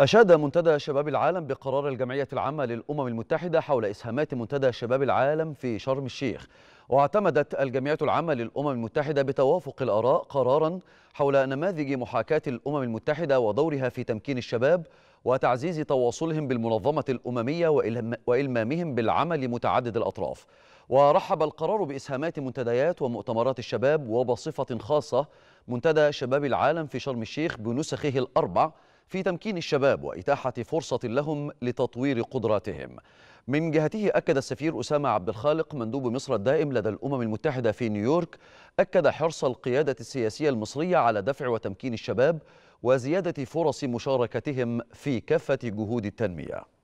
أشاد منتدى شباب العالم بقرار الجمعية العامة للأمم المتحدة حول إسهامات منتدى شباب العالم في شرم الشيخ واعتمدت الجمعية العامة للأمم المتحدة بتوافق الآراء قرارا حول نماذج محاكاة الأمم المتحدة ودورها في تمكين الشباب وتعزيز تواصلهم بالمنظمة الأممية وإلمامهم بالعمل متعدد الأطراف ورحب القرار بإسهامات منتديات ومؤتمرات الشباب وبصفة خاصة منتدى شباب العالم في شرم الشيخ بنسخه الأربع في تمكين الشباب وإتاحة فرصة لهم لتطوير قدراتهم من جهته أكد السفير أسامة عبد الخالق مندوب مصر الدائم لدى الأمم المتحدة في نيويورك أكد حرص القيادة السياسية المصرية على دفع وتمكين الشباب وزيادة فرص مشاركتهم في كافة جهود التنمية